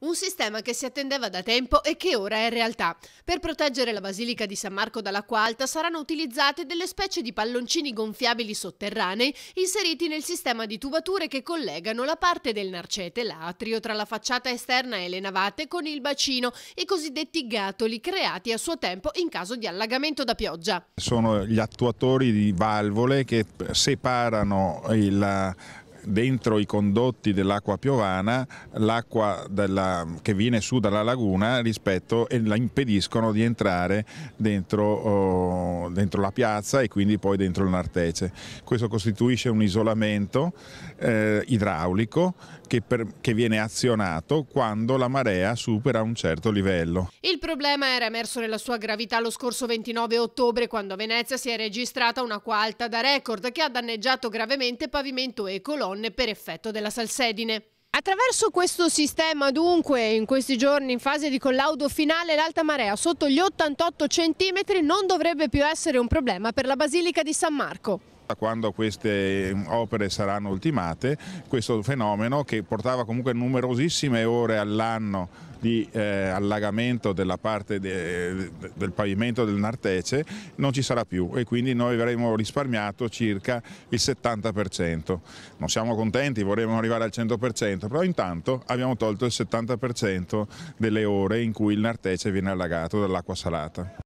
Un sistema che si attendeva da tempo e che ora è realtà. Per proteggere la Basilica di San Marco dall'acqua alta saranno utilizzate delle specie di palloncini gonfiabili sotterranei inseriti nel sistema di tubature che collegano la parte del narcete, l'atrio tra la facciata esterna e le navate, con il bacino, i cosiddetti gatoli creati a suo tempo in caso di allagamento da pioggia. Sono gli attuatori di valvole che separano il, dentro i condotti dell'acqua piovana l'acqua che viene su dalla laguna rispetto e la impediscono di entrare dentro oh, dentro la piazza e quindi poi dentro il Nartece. Questo costituisce un isolamento eh, idraulico che, per, che viene azionato quando la marea supera un certo livello. Il problema era emerso nella sua gravità lo scorso 29 ottobre quando a Venezia si è registrata un'acqua alta da record che ha danneggiato gravemente pavimento e colonne per effetto della salsedine. Attraverso questo sistema dunque in questi giorni in fase di collaudo finale l'alta marea sotto gli 88 cm non dovrebbe più essere un problema per la Basilica di San Marco. Quando queste ehm, opere saranno ultimate, questo fenomeno che portava comunque numerosissime ore all'anno di eh, allagamento della parte de, de, del pavimento del Nartece non ci sarà più e quindi noi avremo risparmiato circa il 70%. Non siamo contenti, vorremmo arrivare al 100%, però intanto abbiamo tolto il 70% delle ore in cui il Nartece viene allagato dall'acqua salata.